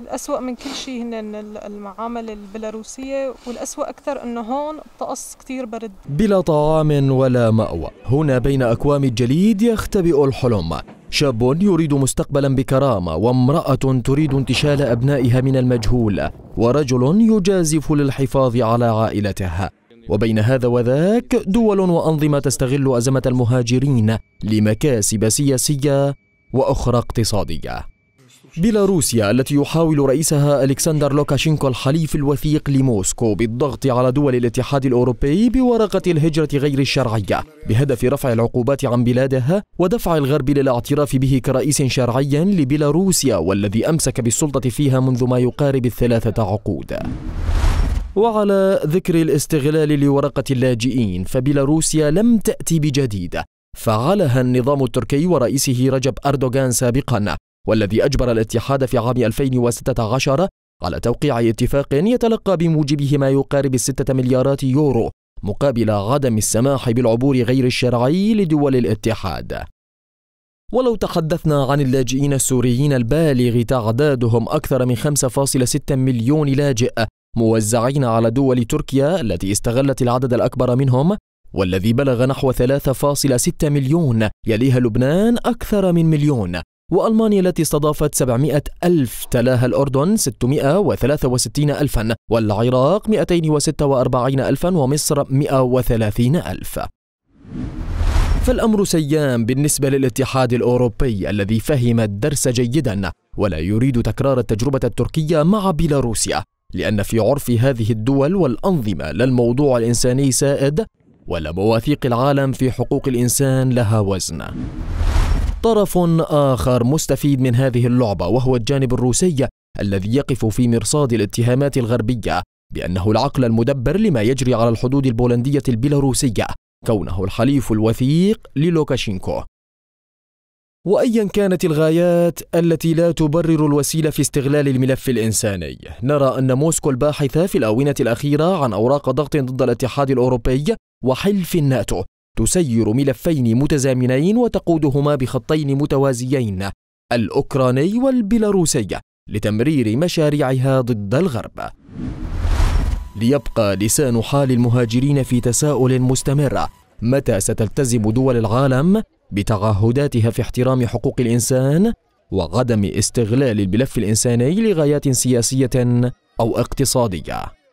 الأسوأ من كل شيء هن المعامل البيلاروسية والأسوأ أكثر أنه هون الطقس كتير برد بلا طعام ولا مأوى هنا بين أكوام الجليد يختبئ الحلم شاب يريد مستقبلا بكرامة وامرأة تريد انتشال أبنائها من المجهول ورجل يجازف للحفاظ على عائلتها وبين هذا وذاك دول وأنظمة تستغل أزمة المهاجرين لمكاسب سياسية وأخرى اقتصادية بيلاروسيا التي يحاول رئيسها ألكسندر لوكاشينكو الحليف الوثيق لموسكو بالضغط على دول الاتحاد الأوروبي بورقة الهجرة غير الشرعية بهدف رفع العقوبات عن بلادها ودفع الغرب للاعتراف به كرئيس شرعي لبيلاروسيا والذي أمسك بالسلطة فيها منذ ما يقارب الثلاثة عقود وعلى ذكر الاستغلال لورقة اللاجئين فبيلاروسيا لم تأتي بجديد فعلها النظام التركي ورئيسه رجب أردوغان سابقا والذي أجبر الاتحاد في عام 2016 على توقيع اتفاق يتلقى بموجبه ما يقارب الستة مليارات يورو مقابل عدم السماح بالعبور غير الشرعي لدول الاتحاد ولو تحدثنا عن اللاجئين السوريين البالغ تعدادهم أكثر من 5.6 مليون لاجئ موزعين على دول تركيا التي استغلت العدد الأكبر منهم والذي بلغ نحو 3.6 مليون يليها لبنان أكثر من مليون وألمانيا التي استضافت 700 ألف تلاها الأردن 663 ألفا والعراق 246 ألفا ومصر 130 ألف فالأمر سيان بالنسبة للاتحاد الأوروبي الذي فهم الدرس جيدا ولا يريد تكرار التجربة التركية مع بيلاروسيا لأن في عرف هذه الدول والأنظمة لا الموضوع الإنساني سائد ولا مواثيق العالم في حقوق الإنسان لها وزن طرف آخر مستفيد من هذه اللعبة وهو الجانب الروسي الذي يقف في مرصاد الاتهامات الغربية بأنه العقل المدبر لما يجري على الحدود البولندية البيلاروسية كونه الحليف الوثيق للوكاشينكو وايا كانت الغايات التي لا تبرر الوسيله في استغلال الملف الانساني نرى ان موسكو الباحثه في الاونه الاخيره عن اوراق ضغط ضد الاتحاد الاوروبي وحلف الناتو تسير ملفين متزامنين وتقودهما بخطين متوازيين الاوكراني والبيلاروسي لتمرير مشاريعها ضد الغرب ليبقى لسان حال المهاجرين في تساؤل مستمر متى ستلتزم دول العالم بتعهداتها في احترام حقوق الانسان وعدم استغلال الملف الانساني لغايات سياسيه او اقتصاديه